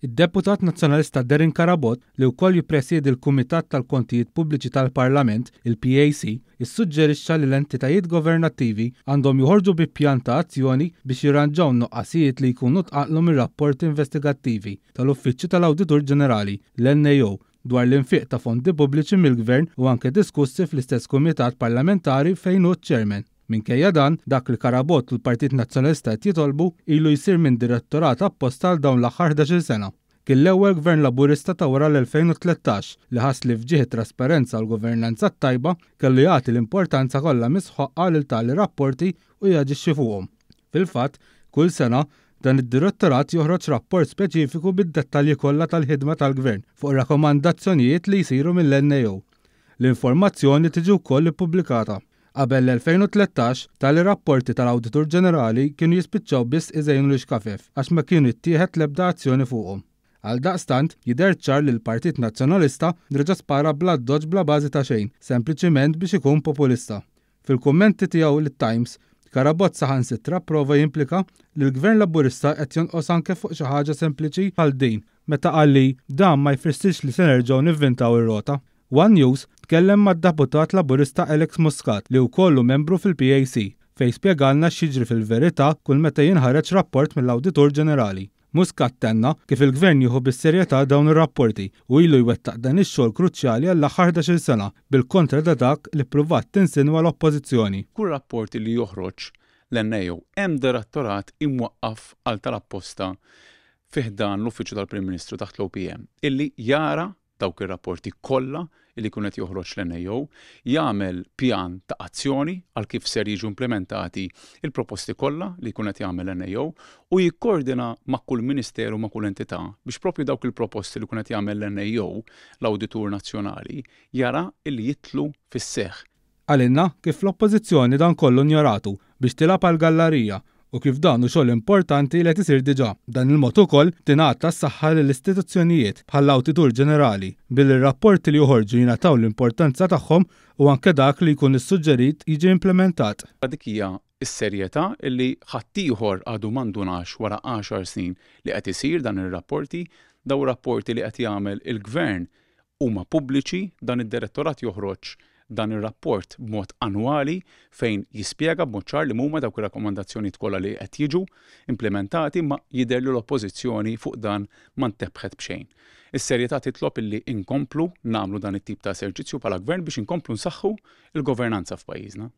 Id-deputat nazzjonalista Derin Karabot li wkoll jippresjedi l-Kumitat tal-Kontijiet Pubbliċi tal-Parlament, il-PAC, issuġġerixxa li l-entitajiet governattivi għandhom joħorġu bi pjanta azzjoni biex jirranġaw noqqasijiet li jkunu tqatlu mir-rapporti investigattivi tal-Uffiċċju tal-Awditur Ġenerali, l-NAO, dwar l-infiq ta' fondi pubbliċi mill-gvern u anke diskussi fl-istess kumitat parlamentari fejn u ċermen Minkejja dan, dak li karabot l-Partit Nazzjonalista qed jitolbu ilu jsir minn direttorat apposta għal dawn l-aħħar 11 sena. Kien l-ewwel gvern laburista ta' wara l-2013 li ħas li fġieħ trasparenza l governanza tajba kellu jagħti l-importanza kollha misħoqqa lil tali rapporti u jaġixxi fuqhom. Fil-fatt, kull sena dan id-direttorat joħroġ rapport speċifiku bid-dettalji kollha tal-ħidma tal-gvern fuq rakkomandazzjonijiet li jsiru mill-NEO. L-informazzjoni tiġi wkoll ippubblikata qabel l-2013 tal-rapporti tal-Awditur Ġenerali kienu jispiċċaw biss iżejnu l-iskafef għax ma kienu jittieħed l-ebda azzjoni fuqhom. Għal daqstant, jider ċar li l-Partit Nazzjonalista dreġa spara bla doġ bla bażi ta' xejn, sempliċement biex ikun populista. Fil-kommenti tiegħu lit-Times, Karabozza ħansitra sitra prova jimplika li l-gvern laburista qed jonqos anke fuq xi ħaġa sempliċi bħal din meta qal li dan ma jfissirx li se nerġgħu nivvintaw ir-rota. One News tkellem mad-deputat laburista Alex Muscat li kollu membru fil-PAC fej spjegalna x'jiġri fil-verità kull meta jinħareġ rapport mill-Awditur Ġenerali. Muscat tenna kif il-gvern jieħu bis-serjetà dawn ir-rapporti u ilu jwettaq dan ix-xogħol kruċjali għall aħħar il sena bil-kontra da dak li pruvat tinsinwa l-oppożizzjoni. Kull rapport li joħroġ l-ennejo hemm direttorat imwaqqaf għal tal-apposta fiħdan l-Uffiċċju tal-Prim Ministru taħt l-OPM illi jara dawk ir-rapporti kollha li kunet joħroġ l-NAO, jagħmel pjan ta' azzjoni għal kif ser jiġu implementati il-proposti kollha li kunet jagħmel NAO u jikkordina ma' kull ministeru ma' kull entità biex propju dawk il-proposti li kunet jagħmel l-NAO l-Awditur Nazzjonali jara li jitlu fis-seħħ. Għalinna kif l-oppożizzjoni dan kollu njoratu biex tilab għal gallarija u kif dan u xogħol importanti li tisir diġà. Dan il-mod ukoll tingħata tas-saħħa lill-istituzzjonijiet bħall-Awtitur Ġenerali bil-rapporti li joħorġu jingħataw l-importanza tagħhom u anke dak li jkun is-suġġerit jiġi implementat. Dik hija s serjetà illi ħaddieħor għadu mandunax wara 10 snin li qed isir dan ir-rapporti daw rapporti li qed jagħmel il-gvern huma pubbliċi dan id-direttorat joħroġ dan ir-rapport b'mod annwali fejn jispjega b'mod ċar li huma dawk il rakkomandazzjoni tkolla li qed jiġu implementati ma jidellu l-oppożizzjoni fuq dan ma ntebħet b'xejn. Is-serjetà titlob illi inkomplu nagħmlu dan it-tip ta' eserġizzju bħala gvern biex inkomplu nsaħħu il-governanza f'pajjiżna.